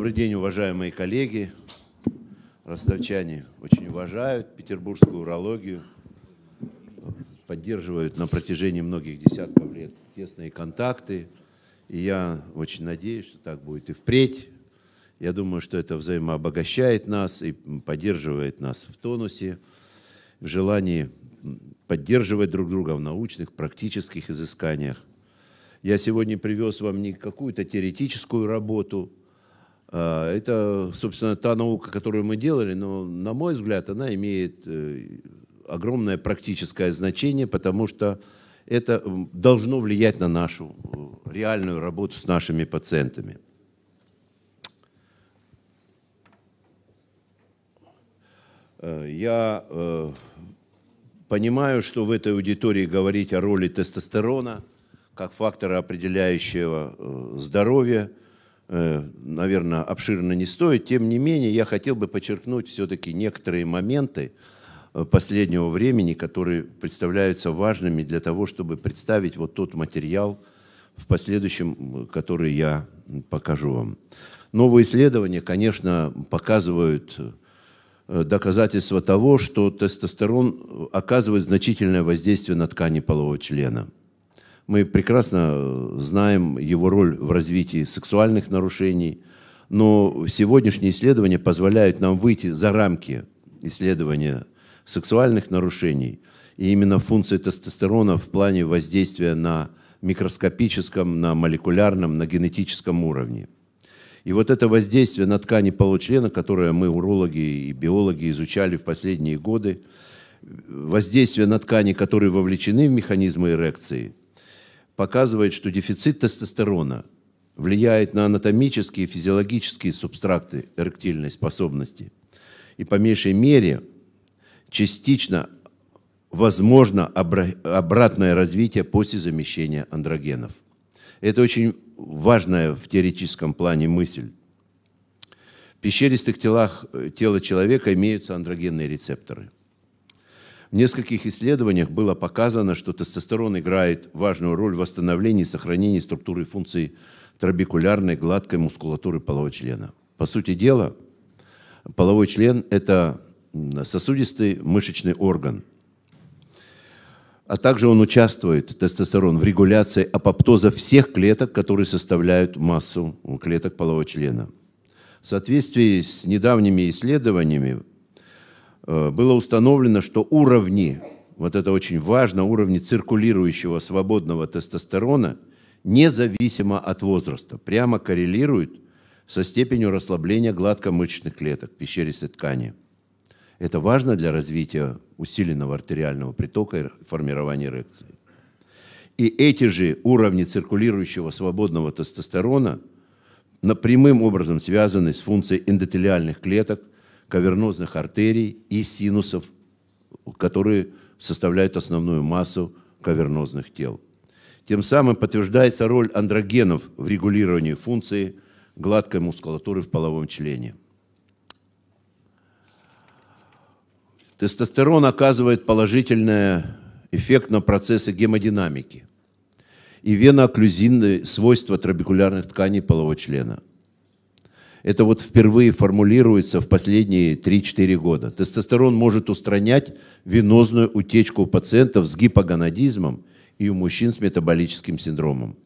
Добрый день, уважаемые коллеги. Ростовчане очень уважают петербургскую урологию, поддерживают на протяжении многих десятков лет тесные контакты. И я очень надеюсь, что так будет и впредь. Я думаю, что это взаимообогащает нас и поддерживает нас в тонусе, в желании поддерживать друг друга в научных, практических изысканиях. Я сегодня привез вам не какую-то теоретическую работу – а, это, собственно, та наука, которую мы делали, но, на мой взгляд, она имеет э, огромное практическое значение, потому что это должно влиять на нашу э, реальную работу с нашими пациентами. Э, я понимаю, что в этой аудитории говорить о роли тестостерона как фактора, определяющего здоровье – Э, наверное, обширно не стоит. Тем не менее, я хотел бы подчеркнуть все-таки некоторые моменты э, последнего времени, которые представляются важными для того, чтобы представить вот тот материал в последующем, э, который я покажу вам. Новые исследования, конечно, показывают доказательства того, что тестостерон оказывает значительное воздействие на ткани полового члена – мы прекрасно э, знаем его роль в развитии сексуальных нарушений, но сегодняшние исследования позволяют нам выйти за рамки исследования сексуальных нарушений. И именно функция тестостерона в плане воздействия на микроскопическом, на молекулярном, на генетическом уровне. И вот это воздействие на ткани получлена, которое мы, урологи и биологи, изучали в последние годы, воздействие на ткани, которые вовлечены в механизмы эрекции, показывает, что дефицит тестостерона влияет на анатомические и физиологические субстракты эректильной способности и по меньшей мере частично возможно обратное развитие после замещения андрогенов. Это очень важная в теоретическом плане мысль. В пещеристых телах э, тела человека имеются андрогенные рецепторы – в нескольких исследованиях было показано, что тестостерон играет важную роль в восстановлении и сохранении структуры и функции трабекулярной гладкой мускулатуры полового члена. По сути дела, половой член – это сосудистый мышечный орган, а также он участвует, тестостерон, в регуляции апоптоза всех клеток, которые составляют массу клеток полового члена. В соответствии с недавними исследованиями Э, было установлено, что уровни, вот это очень важно, уровни циркулирующего свободного тестостерона независимо от возраста, прямо коррелируют со степенью расслабления гладкомышечных клеток пещеристой ткани. Это важно для развития усиленного артериального притока и формирования эрекции. И эти же уровни циркулирующего свободного тестостерона напрямым образом связаны с функцией эндотелиальных клеток – кавернозных артерий и синусов, которые составляют основную массу кавернозных тел. Тем самым подтверждается роль андрогенов в регулировании функции гладкой мускулатуры в половом члене. Тестостерон оказывает положительный эффект на процессы гемодинамики и венооклюзивные свойства трабекулярных тканей полового члена – это вот впервые формулируется в последние 3-4 года. Тестостерон может устранять венозную утечку у пациентов с гипогонадизмом и у мужчин с метаболическим синдромом.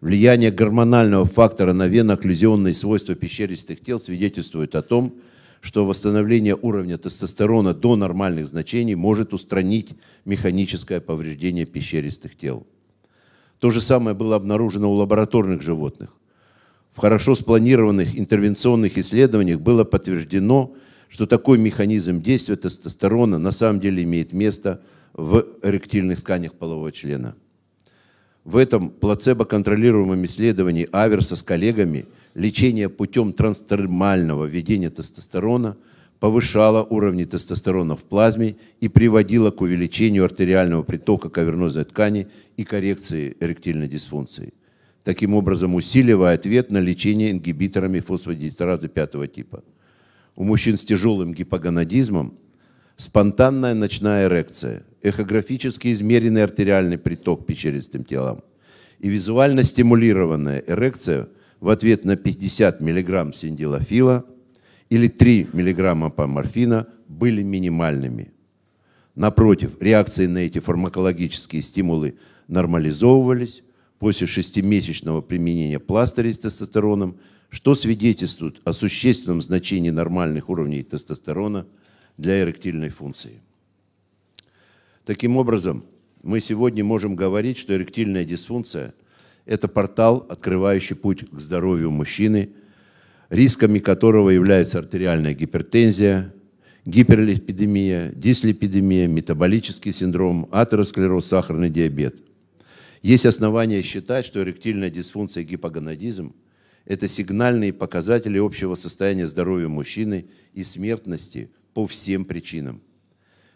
Влияние гормонального фактора на венооклюзионные свойства пещеристых тел свидетельствует о том, что восстановление уровня тестостерона до нормальных значений может устранить механическое повреждение пещеристых тел. То же самое было обнаружено у лабораторных животных. В хорошо спланированных интервенционных исследованиях было подтверждено, что такой механизм действия тестостерона на самом деле имеет место в эректильных тканях полового члена. В этом плацебо-контролируемом исследовании Аверса с коллегами лечение путем транстермального введения тестостерона повышало уровни тестостерона в плазме и приводило к увеличению артериального притока кавернозной ткани и коррекции эректильной дисфункции таким образом усиливая ответ на лечение ингибиторами фосфодиэстеразы пятого типа. У мужчин с тяжелым гипогонадизмом спонтанная ночная эрекция, эхографически измеренный артериальный приток к печеристым телам и визуально стимулированная эрекция в ответ на 50 мг синдилофила или 3 мг паморфина были минимальными. Напротив, реакции на эти фармакологические стимулы нормализовывались, после шестимесячного применения пластырей с тестостероном, что свидетельствует о существенном значении нормальных уровней тестостерона для эректильной функции. Таким образом, мы сегодня можем говорить, что эректильная дисфункция – это портал, открывающий путь к здоровью мужчины, рисками которого является артериальная гипертензия, гиперлипидемия, дислипидемия, метаболический синдром, атеросклероз, сахарный диабет – есть основания считать, что эректильная дисфункция и гипогонадизм – это сигнальные показатели общего состояния здоровья мужчины и смертности по всем причинам.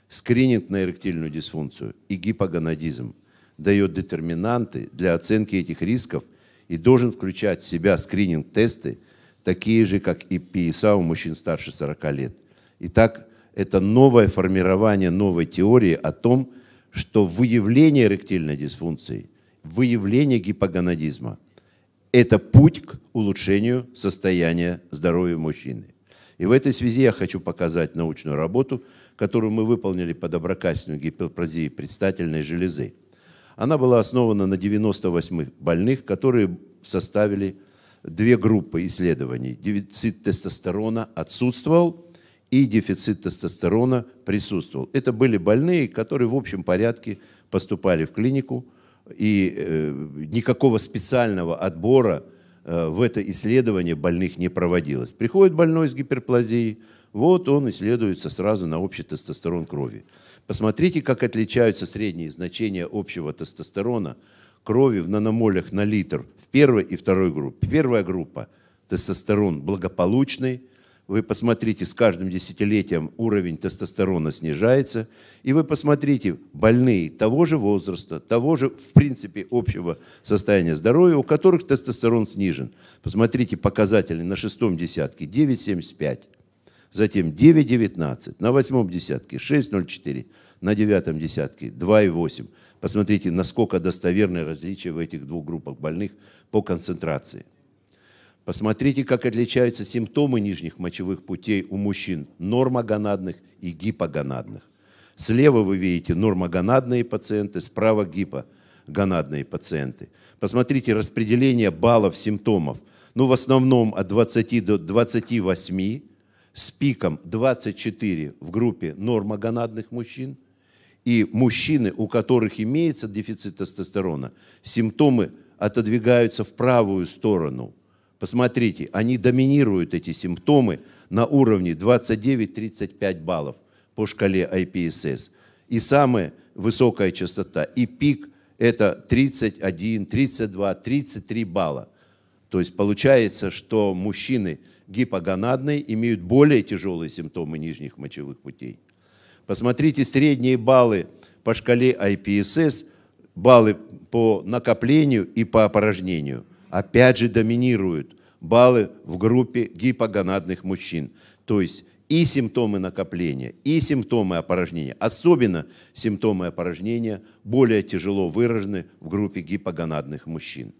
Скрининг на эректильную дисфункцию и гипогонадизм дает детерминанты для оценки этих рисков и должен включать в себя скрининг-тесты, такие же, как и ПИСА у мужчин старше 40 лет. Итак, это новое формирование новой теории о том, что выявление эректильной дисфункции выявление гипогонадизма. Это путь к улучшению состояния здоровья мужчины. И в этой связи я хочу показать научную работу, которую мы выполнили по доброкачественной гиперплазии предстательной железы. Она была основана на 98 больных, которые составили две группы исследований. Дефицит тестостерона отсутствовал и дефицит тестостерона присутствовал. Это были больные, которые в общем порядке поступали в клинику – и э, никакого специального отбора э, в это исследование больных не проводилось. Приходит больной с гиперплазией, вот он исследуется сразу на общий тестостерон крови. Посмотрите, как отличаются средние значения общего тестостерона крови в наномолях на литр в первой и второй группе. Первая группа – тестостерон благополучный – вы посмотрите, с каждым десятилетием уровень тестостерона снижается. И вы посмотрите, больные того же возраста, того же, в принципе, общего состояния здоровья, у которых тестостерон снижен. Посмотрите показатели на шестом десятке 9,75, затем 9,19, на восьмом десятке 6,04, на девятом десятке 2,8. Посмотрите, насколько достоверны различия в этих двух группах больных по концентрации. Посмотрите, как отличаются симптомы нижних мочевых путей у мужчин нормогонадных и гипогонадных. Слева вы видите нормогонадные пациенты, справа гипогонадные пациенты. Посмотрите распределение баллов симптомов. Ну, в основном от 20 до 28, с пиком 24 в группе нормогонадных мужчин. И мужчины, у которых имеется дефицит тестостерона, симптомы отодвигаются в правую сторону – Посмотрите, они доминируют, эти симптомы, на уровне 29-35 баллов по шкале IPSS. И самая высокая частота, и пик – это 31, 32, 33 балла. То есть получается, что мужчины гипогонадные имеют более тяжелые симптомы нижних мочевых путей. Посмотрите средние баллы по шкале IPSS, баллы по накоплению и по опорожнению – опять же доминируют баллы в группе гипогонадных мужчин. То есть и симптомы накопления, и симптомы опорожнения, особенно симптомы опорожнения, более тяжело выражены в группе гипогонадных мужчин.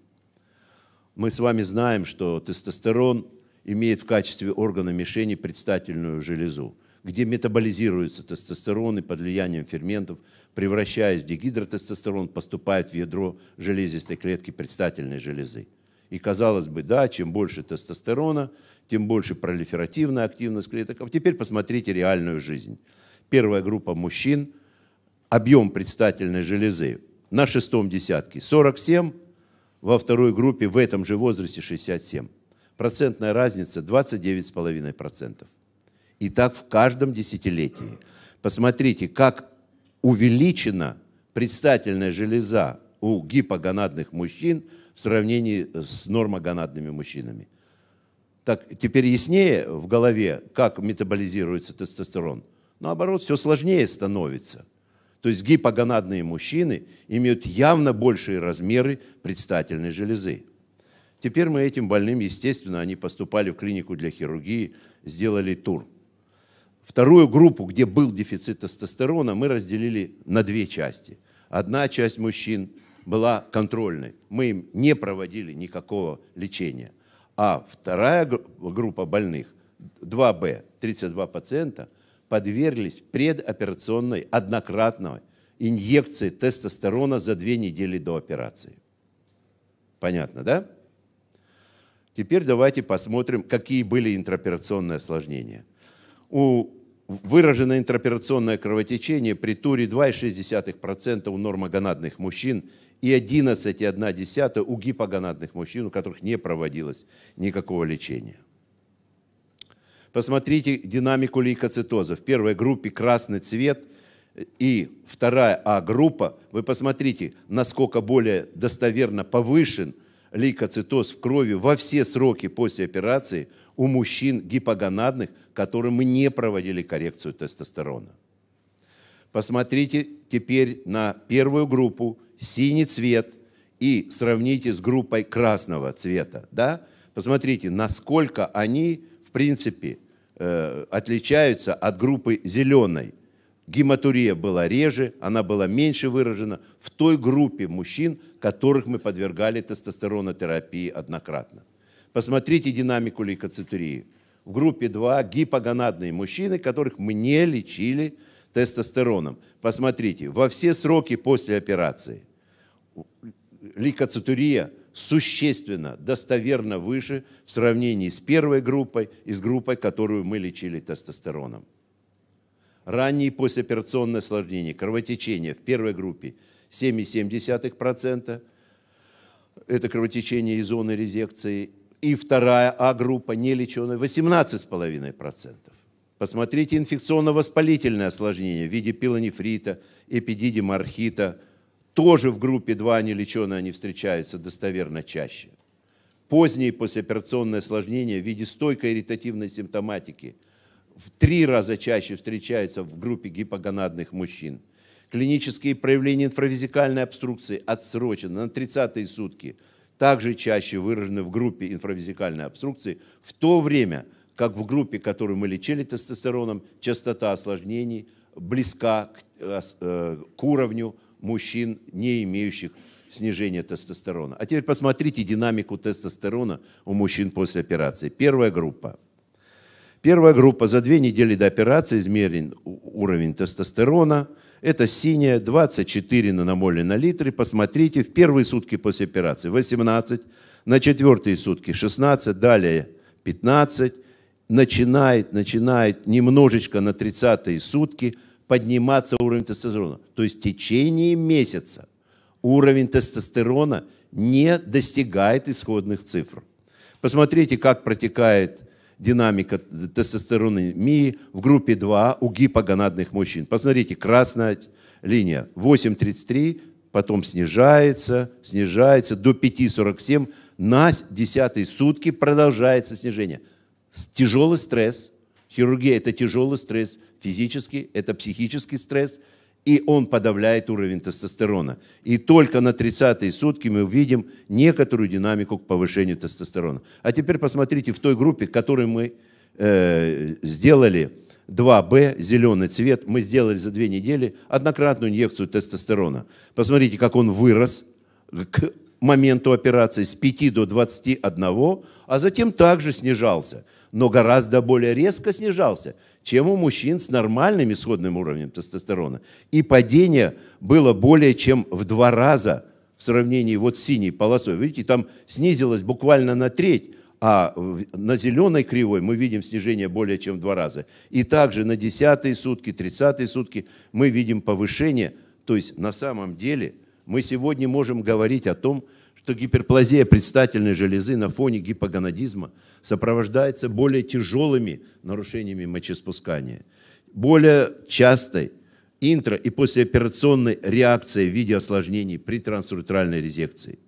Мы с вами знаем, что тестостерон имеет в качестве органа мишени предстательную железу, где метаболизируется тестостерон и под влиянием ферментов, превращаясь в дегидротестостерон, поступает в ядро железистой клетки предстательной железы. И казалось бы, да, чем больше тестостерона, тем больше пролиферативная активность клеток. А теперь посмотрите реальную жизнь. Первая группа мужчин, объем предстательной железы на шестом десятке 47, во второй группе в этом же возрасте 67. Процентная разница 29,5%. И так в каждом десятилетии. Посмотрите, как увеличена предстательная железа у гипогонадных мужчин – сравнении э, с нормогонадными мужчинами. Так, теперь яснее в голове, как метаболизируется тестостерон? Наоборот, все сложнее становится. То есть гипогонадные мужчины имеют явно большие размеры предстательной железы. Теперь мы этим больным, естественно, они поступали в клинику для хирургии, сделали тур. Вторую группу, где был дефицит тестостерона, мы разделили на две части. Одна часть мужчин – была контрольной. Мы им не проводили никакого лечения. А вторая группа больных, 2Б, 32 пациента, подверглись предоперационной однократной инъекции тестостерона за две недели до операции. Понятно, да? Теперь давайте посмотрим, какие были интраоперационные осложнения. У выраженное интероперационное кровотечение при туре 2,6% у нормогонадных мужчин и 11,1 у гипогонадных мужчин, у которых не проводилось никакого лечения. Посмотрите динамику лейкоцитоза. В первой группе красный цвет и вторая А-группа. Вы посмотрите, насколько более достоверно повышен – лейкоцитоз в крови во все сроки после операции у мужчин гипогонадных, которым мы не проводили коррекцию тестостерона. Посмотрите теперь на первую группу, синий цвет, и сравните с группой красного цвета. Да? Посмотрите, насколько они, в принципе, э, отличаются от группы зеленой гематурия была реже, она была меньше выражена в той группе мужчин, которых мы подвергали тестостеронотерапии однократно. Посмотрите динамику лейкоцитурии. В группе 2 гипогонадные мужчины, которых мы не лечили тестостероном. Посмотрите, во все сроки после операции лейкоцитурия существенно, достоверно выше в сравнении с первой группой и с группой, которую мы лечили тестостероном. Ранние послеоперационные осложнения, кровотечение в первой группе 7,7%, это кровотечение из зоны резекции, и вторая А-группа, нелеченая, 18,5%. Посмотрите инфекционно-воспалительное осложнение в виде пилонефрита, эпидидима, архита. Тоже в группе 2 нелеченые они встречаются достоверно чаще. Поздние послеоперационные осложнения в виде стойкой ирритативной симптоматики – в три раза чаще встречается в группе гипогонадных мужчин. Клинические проявления инфравизикальной обструкции отсрочены на 30-е сутки, также чаще выражены в группе инфравизикальной обструкции, в то время как в группе, которую мы лечили тестостероном, частота осложнений близка к, э, э, к уровню мужчин, не имеющих снижения тестостерона. А теперь посмотрите динамику тестостерона у мужчин после операции. Первая группа – Первая группа за две недели до операции измерен уровень тестостерона. Это синяя, 24 наномоля на литр. И Посмотрите, в первые сутки после операции 18, на четвертые сутки 16, далее 15. Начинает, начинает немножечко на 30 сутки подниматься уровень тестостерона. То есть в течение месяца уровень тестостерона не достигает исходных цифр. Посмотрите, как протекает динамика тестостеронемии в группе 2 у гипогонадных мужчин. Посмотрите, красная линия 8,33, потом снижается, снижается до 5,47, на 10 сутки продолжается снижение. Тяжелый стресс, хирургия – это тяжелый стресс, физический, это психический стресс – и он подавляет уровень тестостерона. И только на 30-е сутки мы увидим некоторую динамику к повышению тестостерона. А теперь посмотрите в той группе, которую мы э, сделали 2Б, зеленый цвет, мы сделали за две недели однократную инъекцию тестостерона. Посмотрите, как он вырос к моменту операции с 5 до 21, а затем также снижался – но гораздо более резко снижался, чем у мужчин с нормальным исходным уровнем тестостерона. И падение было более чем в два раза в сравнении вот с синей полосой. Видите, там снизилось буквально на треть, а на зеленой кривой мы видим снижение более чем в два раза. И также на 10 сутки, 30 сутки мы видим повышение. То есть на самом деле мы сегодня можем говорить о том, что что гиперплазия предстательной железы на фоне гипогонадизма сопровождается более тяжелыми нарушениями мочеспускания, более частой интро- и послеоперационной реакцией в виде осложнений при трансуретральной резекции.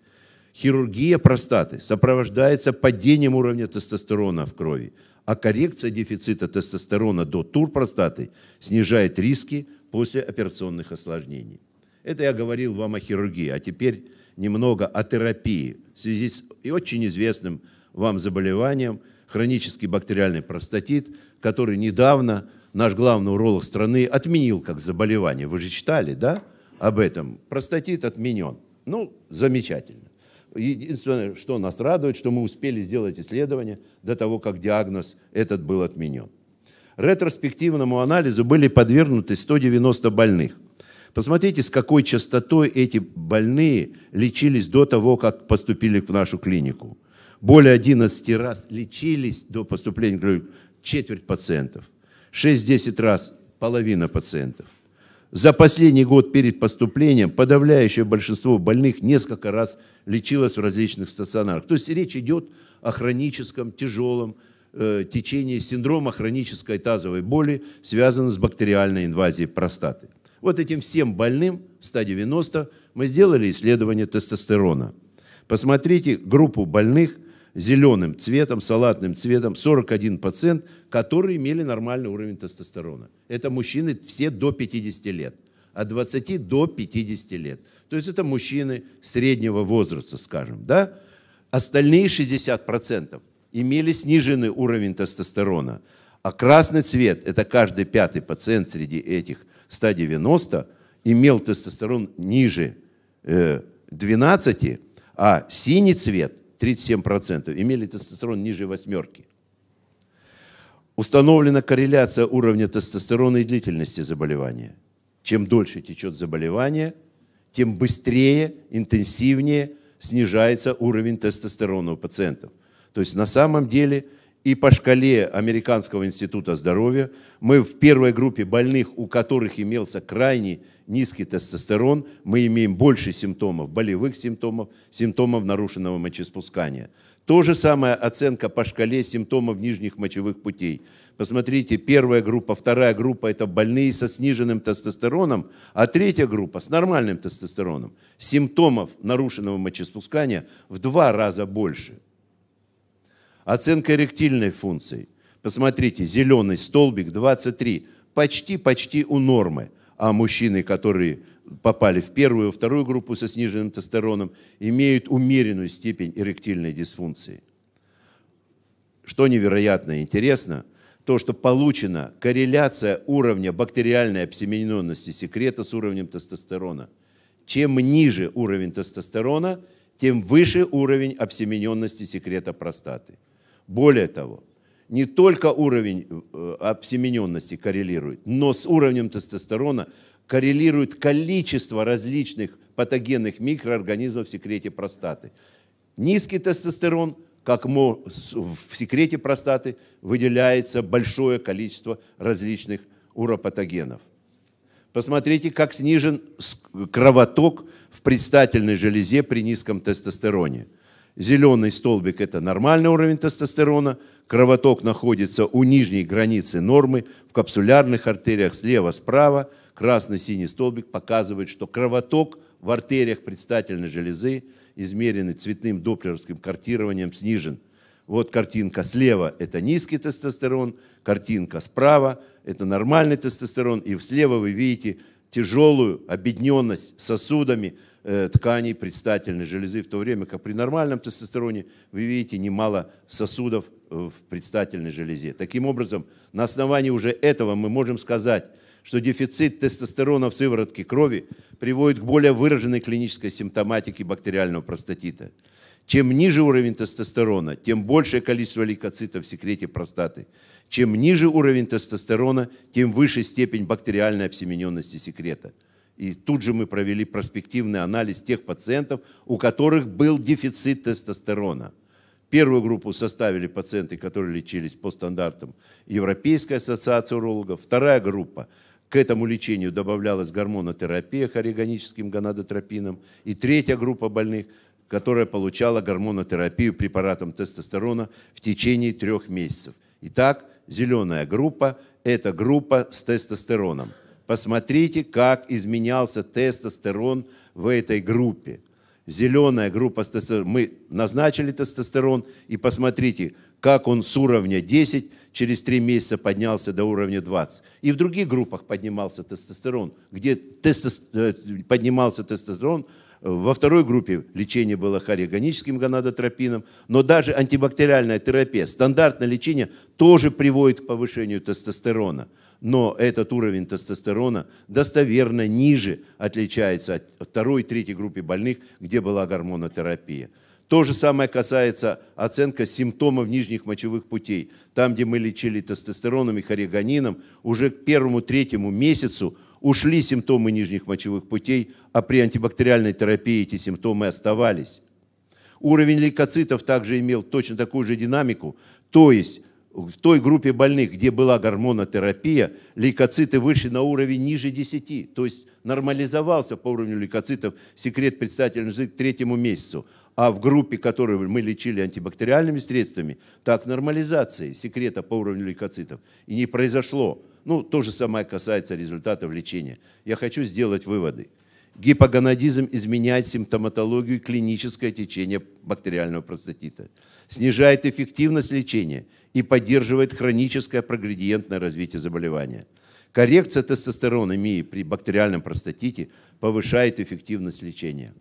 Хирургия простаты сопровождается падением уровня тестостерона в крови, а коррекция дефицита тестостерона до тур простаты снижает риски послеоперационных осложнений. Это я говорил вам о хирургии, а теперь немного о терапии в связи с и очень известным вам заболеванием, хронический бактериальный простатит, который недавно наш главный уролог страны отменил как заболевание. Вы же читали, да, об этом? Простатит отменен. Ну, замечательно. Единственное, что нас радует, что мы успели сделать исследование до того, как диагноз этот был отменен. Ретроспективному анализу были подвергнуты 190 больных – Посмотрите, с какой частотой эти больные лечились до того, как поступили в нашу клинику. Более 11 раз лечились до поступления в клинику четверть пациентов. 6-10 раз половина пациентов. За последний год перед поступлением подавляющее большинство больных несколько раз лечилось в различных стационарах. То есть речь идет о хроническом, тяжелом э, течении синдрома хронической тазовой боли, связанном с бактериальной инвазией простаты. Вот этим всем больным в 190 мы сделали исследование тестостерона. Посмотрите группу больных зеленым цветом, салатным цветом, 41 пациент, которые имели нормальный уровень тестостерона. Это мужчины все до 50 лет, от 20 до 50 лет. То есть это мужчины среднего возраста, скажем, да? Остальные 60% имели сниженный уровень тестостерона – а красный цвет – это каждый пятый пациент среди этих 190 имел тестостерон ниже 12, э, а синий цвет 37% имели тестостерон ниже восьмерки. Установлена корреляция уровня тестостерона и длительности заболевания. Чем дольше течет заболевание, тем быстрее, интенсивнее снижается уровень тестостерона у пациентов. То есть на самом деле – и по шкале Американского института здоровья мы в первой группе больных, у которых имелся крайне низкий тестостерон, мы имеем больше симптомов, болевых симптомов, симптомов нарушенного мочеспускания. То же самое оценка по шкале симптомов нижних мочевых путей. Посмотрите, первая группа, вторая группа – это больные со сниженным тестостероном, а третья группа – с нормальным тестостероном. Симптомов нарушенного мочеспускания в два раза больше – Оценка эректильной функции. Посмотрите, зеленый столбик 23, почти-почти у нормы. А мужчины, которые попали в первую и вторую группу со сниженным тестостероном, имеют умеренную степень эректильной дисфункции. Что невероятно интересно, то, что получена корреляция уровня бактериальной обсемененности секрета с уровнем тестостерона. Чем ниже уровень тестостерона, тем выше уровень обсемененности секрета простаты. Более того, не только уровень э, обсемененности коррелирует, но с уровнем тестостерона коррелирует количество различных патогенных микроорганизмов в секрете простаты. Низкий тестостерон, как в секрете простаты, выделяется большое количество различных уропатогенов. Посмотрите, как снижен кровоток в предстательной железе при низком тестостероне – Зеленый столбик – это нормальный уровень тестостерона. Кровоток находится у нижней границы нормы, в капсулярных артериях слева-справа. Красный-синий столбик показывает, что кровоток в артериях предстательной железы, измеренный цветным доплеровским картированием, снижен. Вот картинка слева – это низкий тестостерон, картинка справа – это нормальный тестостерон, и слева вы видите тяжелую обедненность сосудами – Э, тканей предстательной железы, в то время как при нормальном тестостероне вы видите немало сосудов э, в предстательной железе. Таким образом, на основании уже этого мы можем сказать, что дефицит тестостерона в сыворотке крови приводит к более выраженной клинической симптоматике бактериального простатита. Чем ниже уровень тестостерона, тем большее количество лейкоцитов в секрете простаты. Чем ниже уровень тестостерона, тем выше степень бактериальной обсемененности секрета – и тут же мы провели проспективный анализ тех пациентов, у которых был дефицит тестостерона. Первую группу составили пациенты, которые лечились по стандартам Европейской ассоциации урологов. Вторая группа к этому лечению добавлялась гормонотерапия хоригоническим гонадотропином. И третья группа больных, которая получала гормонотерапию препаратом тестостерона в течение трех месяцев. Итак, зеленая группа – это группа с тестостероном. Посмотрите, как изменялся тестостерон в этой группе. Зеленая группа тестостерона. Мы назначили тестостерон, и посмотрите, как он с уровня 10 через 3 месяца поднялся до уровня 20. И в других группах поднимался тестостерон, где тестос... Э, поднимался тестостерон, во второй группе лечение было хориогоническим гонадотропином, но даже антибактериальная терапия, стандартное лечение тоже приводит к повышению тестостерона но этот уровень тестостерона достоверно ниже отличается от второй и третьей группы больных, где была гормонотерапия. То же самое касается оценка симптомов нижних мочевых путей. Там, где мы лечили тестостероном и хоригонином, уже к первому-третьему месяцу ушли симптомы нижних мочевых путей, а при антибактериальной терапии эти симптомы оставались. Уровень лейкоцитов также имел точно такую же динамику, то есть в той группе больных, где была гормонотерапия, лейкоциты вышли на уровень ниже 10, то есть нормализовался по уровню лейкоцитов секрет предстательный язык к третьему месяцу. А в группе, которую мы лечили антибактериальными средствами, так нормализации секрета по уровню лейкоцитов и не произошло. Ну, то же самое касается результатов лечения. Я хочу сделать выводы гипогонадизм изменяет симптоматологию и клиническое течение бактериального простатита, снижает эффективность лечения и поддерживает хроническое прогредиентное развитие заболевания. Коррекция тестостеронемии при бактериальном простатите повышает эффективность лечения.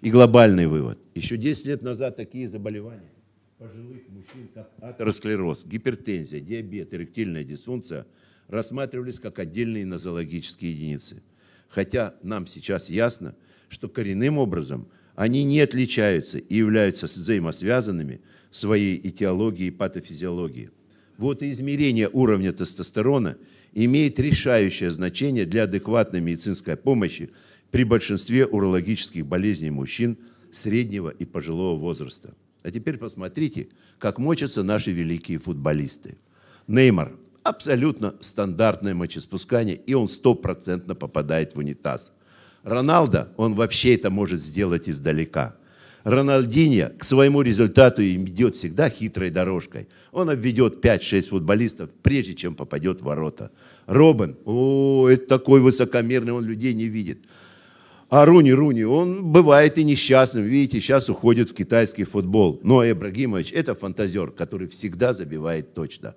И глобальный вывод. Еще 10 лет назад такие заболевания пожилых мужчин, как атеросклероз, гипертензия, диабет, эректильная дисфункция, рассматривались как отдельные нозологические единицы – Хотя нам сейчас ясно, что коренным образом они не отличаются и являются взаимосвязанными своей этиологией и патофизиологией. Вот и измерение уровня тестостерона имеет решающее значение для адекватной медицинской помощи при большинстве урологических болезней мужчин среднего и пожилого возраста. А теперь посмотрите, как мочатся наши великие футболисты. Неймар – Абсолютно стандартное мочеспускание, и он стопроцентно попадает в унитаз. Роналдо, он вообще это может сделать издалека. Роналдиньо к своему результату идет всегда хитрой дорожкой. Он обведет 5-6 футболистов, прежде чем попадет в ворота. Робин, о, это такой высокомерный, он людей не видит. А Руни, Руни, он бывает и несчастным. Видите, сейчас уходит в китайский футбол. Но Ибрагимович – это фантазер, который всегда забивает точно.